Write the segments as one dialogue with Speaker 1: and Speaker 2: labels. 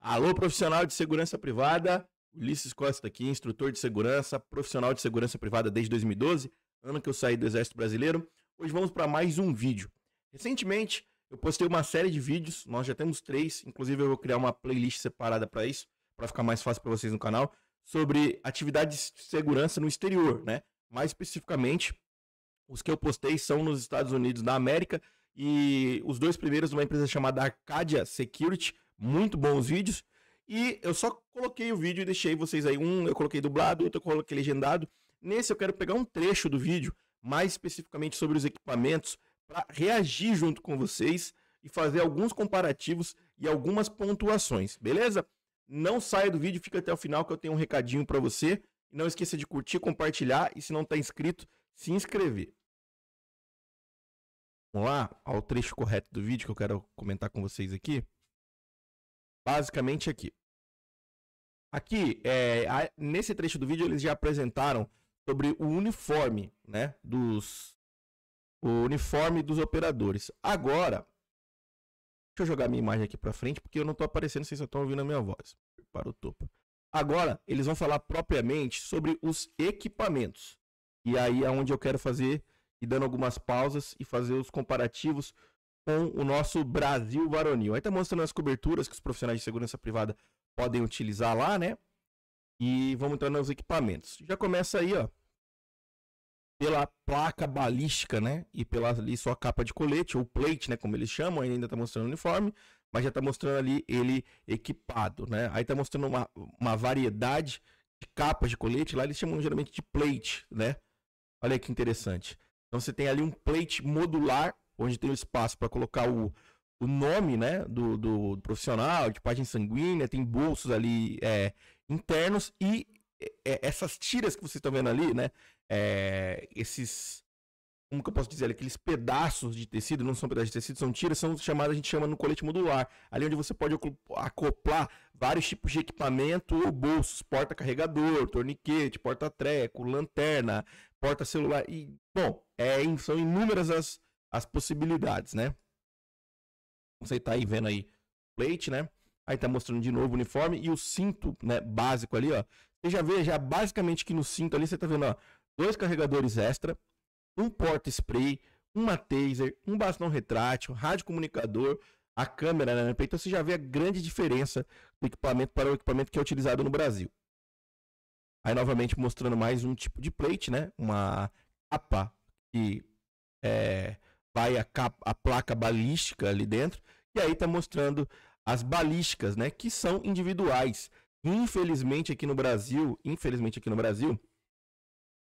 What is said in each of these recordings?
Speaker 1: Alô, profissional de segurança privada. Ulisses Costa aqui, instrutor de segurança, profissional de segurança privada desde 2012, ano que eu saí do Exército Brasileiro. Hoje vamos para mais um vídeo. Recentemente, eu postei uma série de vídeos, nós já temos três, inclusive eu vou criar uma playlist separada para isso, para ficar mais fácil para vocês no canal, sobre atividades de segurança no exterior, né? Mais especificamente, os que eu postei são nos Estados Unidos da América e os dois primeiros uma empresa chamada Arcadia Security, muito bons vídeos. E eu só coloquei o vídeo e deixei vocês aí. Um eu coloquei dublado, outro eu coloquei legendado. Nesse eu quero pegar um trecho do vídeo, mais especificamente sobre os equipamentos, para reagir junto com vocês e fazer alguns comparativos e algumas pontuações, beleza? Não saia do vídeo, fica até o final que eu tenho um recadinho para você. E não esqueça de curtir, compartilhar e se não está inscrito, se inscrever. Vamos lá ao trecho correto do vídeo que eu quero comentar com vocês aqui basicamente aqui. Aqui, é, a, nesse trecho do vídeo, eles já apresentaram sobre o uniforme, né? Dos. O uniforme dos operadores. Agora. Deixa eu jogar minha imagem aqui para frente, porque eu não tô aparecendo, vocês só estão ouvindo a minha voz. Para o topo. Agora, eles vão falar propriamente sobre os equipamentos. E aí é onde eu quero fazer, e dando algumas pausas e fazer os comparativos com o nosso Brasil Varonil. Aí tá mostrando as coberturas que os profissionais de segurança privada podem utilizar lá, né? E vamos entrar nos equipamentos. Já começa aí, ó. Pela placa balística, né? E pela ali sua capa de colete, ou plate, né? Como eles chamam, ainda tá mostrando o uniforme, mas já tá mostrando ali ele equipado, né? Aí tá mostrando uma, uma variedade de capas de colete. Lá eles chamam geralmente de plate, né? Olha que interessante. Então você tem ali um plate modular onde tem o espaço para colocar o, o nome né, do, do, do profissional, de página sanguínea, tem bolsos ali é, internos e é, é essas tiras que vocês estão vendo ali, né? É, esses. Como que eu posso dizer? aqueles pedaços de tecido, não são pedaços de tecido, são tiras, são chamadas, a gente chama no colete modular. Ali onde você pode acoplar vários tipos de equipamento ou bolsos, porta-carregador, torniquete, porta-treco, lanterna, porta-celular. E, bom, é, são inúmeras as as possibilidades, né? Você tá aí vendo aí o plate, né? Aí tá mostrando de novo o uniforme e o cinto, né, básico ali, ó. Você já vê já basicamente que no cinto ali você tá vendo, ó, dois carregadores extra, um porta spray, uma taser, um bastão retrátil, rádio comunicador, a câmera, né? Então você já vê a grande diferença do equipamento para o equipamento que é utilizado no Brasil. Aí novamente mostrando mais um tipo de plate, né? Uma capa que é, vai a, capa, a placa balística ali dentro, e aí está mostrando as balísticas, né, que são individuais. Infelizmente aqui no Brasil, infelizmente aqui no Brasil,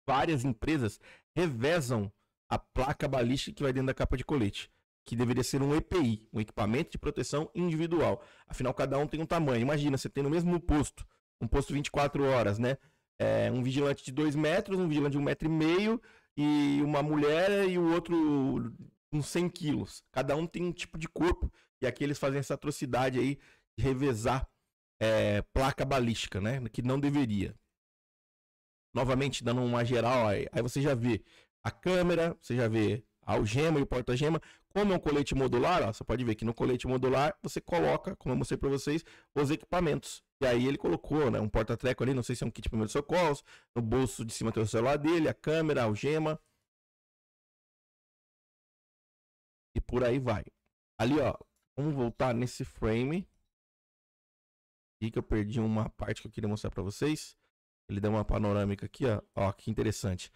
Speaker 1: várias empresas revezam a placa balística que vai dentro da capa de colete, que deveria ser um EPI, um equipamento de proteção individual. Afinal, cada um tem um tamanho. Imagina, você tem no mesmo posto, um posto 24 horas, né? É, um vigilante de 2 metros, um vigilante de 1,5 um metro e meio, e uma mulher e o outro uns 100 quilos. Cada um tem um tipo de corpo. E aqui eles fazem essa atrocidade aí de revezar é, placa balística, né? Que não deveria. Novamente, dando uma geral, aí, aí você já vê a câmera, você já vê a algema e o porta-gema. Como é um colete modular, ó, você pode ver que no colete modular você coloca, como eu mostrei para vocês, os equipamentos. E aí ele colocou né, um porta-treco ali, não sei se é um kit primeiros socorros, no bolso de cima tem o celular dele, a câmera, a algema, por aí vai. Ali, ó, vamos voltar nesse frame. Aqui que eu perdi uma parte que eu queria mostrar para vocês. Ele deu uma panorâmica aqui, ó. Ó, que interessante.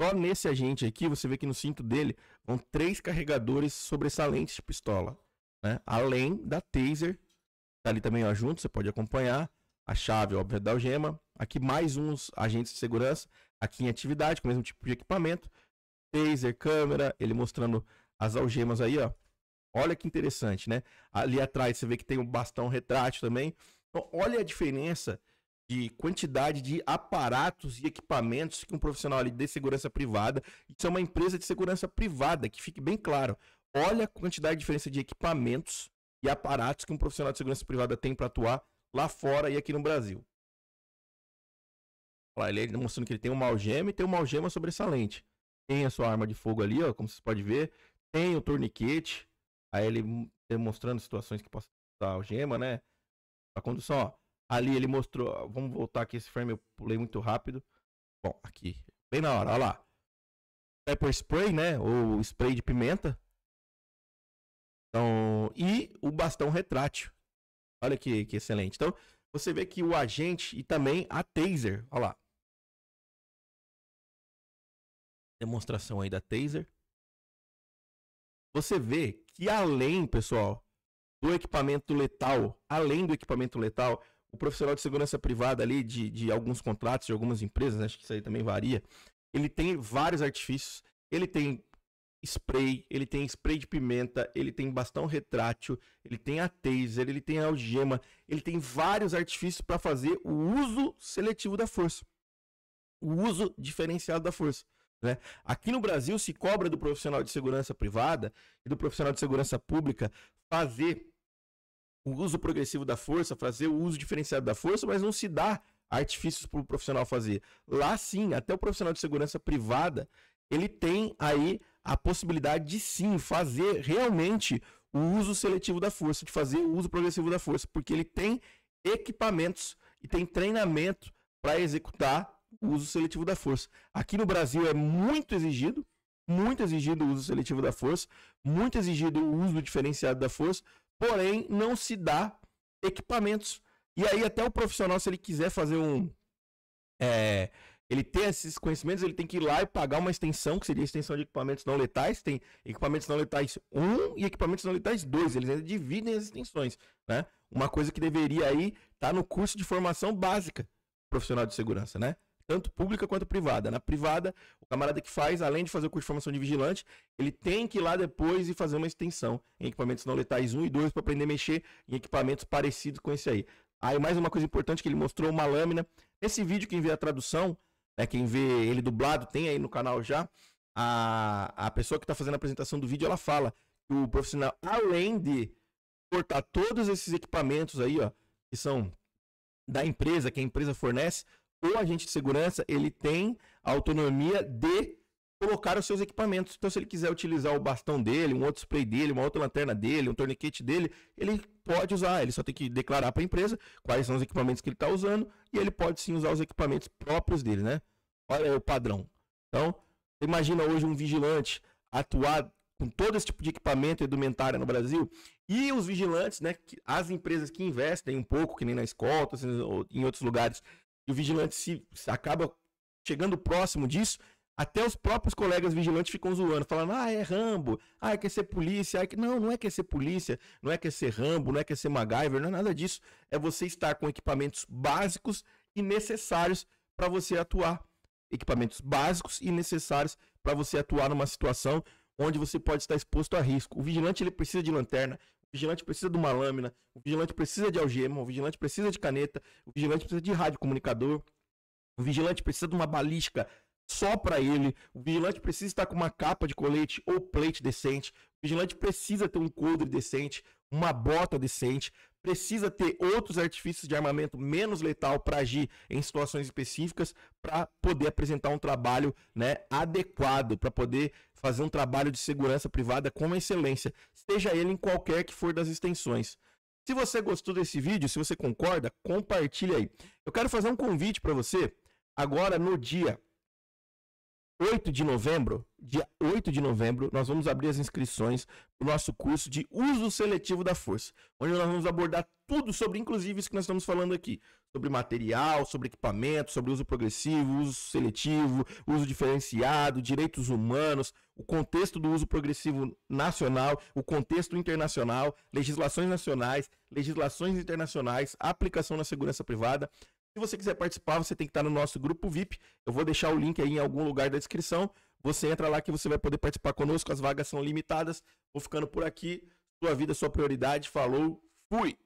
Speaker 1: Só nesse agente aqui, você vê que no cinto dele vão três carregadores sobressalentes de pistola. Né? Além da taser, tá ali também ó, junto, você pode acompanhar. A chave, óbvio, é da algema. Aqui mais uns agentes de segurança, aqui em atividade, com o mesmo tipo de equipamento. Taser, câmera, ele mostrando as algemas aí, ó. Olha que interessante, né? Ali atrás você vê que tem um bastão retrátil também. Então, olha a diferença de quantidade de aparatos e equipamentos que um profissional ali de segurança privada, isso é uma empresa de segurança privada, que fique bem claro. Olha a quantidade de diferença de equipamentos e aparatos que um profissional de segurança privada tem para atuar lá fora e aqui no Brasil. Olha, ele mostrando que ele tem uma algema e tem uma algema sobressalente. Tem a sua arma de fogo ali, ó, como vocês podem ver tem o torniquete, aí ele demonstrando situações que possa usar gema, né? A condução, ó. Ali ele mostrou. Vamos voltar aqui esse frame, eu pulei muito rápido. Bom, aqui. Bem na hora, olha lá. Pepper spray, né? Ou spray de pimenta. Então, e o bastão retrátil. Olha que, que excelente. Então, você vê que o agente e também a taser. Olha lá. Demonstração aí da taser você vê que além, pessoal, do equipamento letal, além do equipamento letal, o profissional de segurança privada ali, de, de alguns contratos, de algumas empresas, acho que isso aí também varia, ele tem vários artifícios, ele tem spray, ele tem spray de pimenta, ele tem bastão retrátil, ele tem a taser, ele tem a algema, ele tem vários artifícios para fazer o uso seletivo da força. O uso diferenciado da força. Né? Aqui no Brasil se cobra do profissional de segurança privada e do profissional de segurança pública fazer o uso progressivo da força, fazer o uso diferenciado da força, mas não se dá artifícios para o profissional fazer. Lá sim, até o profissional de segurança privada, ele tem aí a possibilidade de sim fazer realmente o uso seletivo da força, de fazer o uso progressivo da força, porque ele tem equipamentos e tem treinamento para executar o uso seletivo da força. Aqui no Brasil é muito exigido, muito exigido o uso seletivo da força, muito exigido o uso diferenciado da força, porém não se dá equipamentos. E aí até o profissional, se ele quiser fazer um... É, ele tem esses conhecimentos, ele tem que ir lá e pagar uma extensão, que seria a extensão de equipamentos não letais. Tem equipamentos não letais 1 e equipamentos não letais 2. Eles ainda dividem as extensões, né? Uma coisa que deveria aí estar tá no curso de formação básica profissional de segurança, né? tanto pública quanto privada. Na né? privada, o camarada que faz, além de fazer o curso de formação de vigilante, ele tem que ir lá depois e fazer uma extensão em equipamentos não letais 1 e 2 para aprender a mexer em equipamentos parecidos com esse aí. Aí mais uma coisa importante que ele mostrou uma lâmina. Esse vídeo quem vê a tradução, né, quem vê ele dublado, tem aí no canal já. A, a pessoa que está fazendo a apresentação do vídeo, ela fala que o profissional, além de cortar todos esses equipamentos aí, ó, que são da empresa, que a empresa fornece, o agente de segurança ele tem autonomia de colocar os seus equipamentos. Então, se ele quiser utilizar o bastão dele, um outro spray dele, uma outra lanterna dele, um torniquete dele, ele pode usar. Ele só tem que declarar para a empresa quais são os equipamentos que ele está usando e ele pode sim usar os equipamentos próprios dele, né? Olha é o padrão. Então, imagina hoje um vigilante atuar com todo esse tipo de equipamento edumentário no Brasil e os vigilantes, né? As empresas que investem um pouco, que nem na escola, assim, em outros lugares, e o vigilante se, se acaba chegando próximo disso, até os próprios colegas vigilantes ficam zoando, falando: ah, é Rambo, ah, quer ser polícia. Ah, que Não, não é quer ser polícia, não é quer ser Rambo, não é quer ser MacGyver, não é nada disso. É você estar com equipamentos básicos e necessários para você atuar. Equipamentos básicos e necessários para você atuar numa situação onde você pode estar exposto a risco. O vigilante ele precisa de lanterna, o vigilante precisa de uma lâmina, o vigilante precisa de algema, o vigilante precisa de caneta, o vigilante precisa de rádio comunicador, o vigilante precisa de uma balística só para ele, o vigilante precisa estar com uma capa de colete ou plate decente, o vigilante precisa ter um coldre decente, uma bota decente, precisa ter outros artifícios de armamento menos letal para agir em situações específicas, para poder apresentar um trabalho né, adequado, para poder fazer um trabalho de segurança privada com excelência, seja ele em qualquer que for das extensões. Se você gostou desse vídeo, se você concorda, compartilha aí. Eu quero fazer um convite para você agora no dia 8 de novembro, dia 8 de novembro, nós vamos abrir as inscrições para o nosso curso de uso seletivo da força, onde nós vamos abordar tudo sobre, inclusive, isso que nós estamos falando aqui. Sobre material, sobre equipamento, sobre uso progressivo, uso seletivo, uso diferenciado, direitos humanos, o contexto do uso progressivo nacional, o contexto internacional, legislações nacionais, legislações internacionais, aplicação na segurança privada. Se você quiser participar, você tem que estar no nosso grupo VIP. Eu vou deixar o link aí em algum lugar da descrição. Você entra lá que você vai poder participar conosco. As vagas são limitadas. Vou ficando por aqui. Sua vida, sua prioridade. Falou, fui!